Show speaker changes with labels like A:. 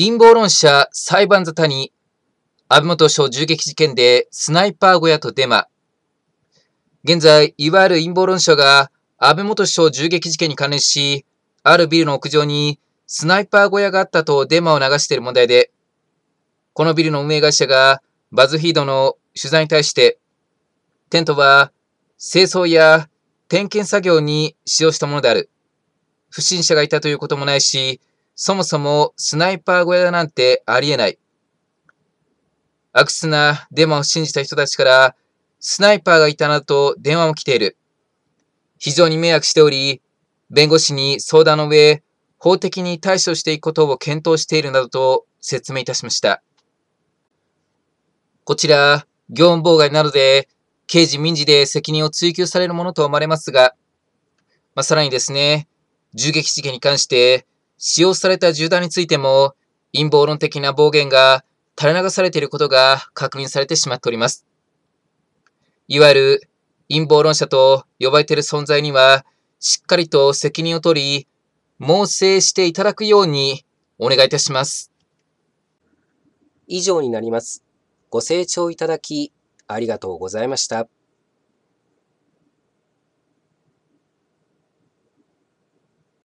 A: 陰謀論者裁判沙汰に、安倍元首相銃撃事件でスナイパー小屋とデマ。現在、いわゆる陰謀論者が安倍元首相銃撃事件に関連し、あるビルの屋上にスナイパー小屋があったとデマを流している問題で、このビルの運営会社がバズフィードの取材に対して、テントは清掃や点検作業に使用したものである。不審者がいたということもないし、そもそもスナイパー小屋だなんてありえない。悪質なデマを信じた人たちから、スナイパーがいたなと電話も来ている。非常に迷惑しており、弁護士に相談の上、法的に対処していくことを検討しているなどと説明いたしました。こちら、業務妨害などで、刑事民事で責任を追及されるものと思われますが、まあ、さらにですね、銃撃事件に関して、使用された銃弾についても陰謀論的な暴言が垂れ流されていることが確認されてしまっております。いわゆる陰謀論者と呼ばれている存在には、しっかりと責任を取り、猛省していただくようにお願いいたします。
B: 以上になります。ご清聴いただき、ありがとうございました。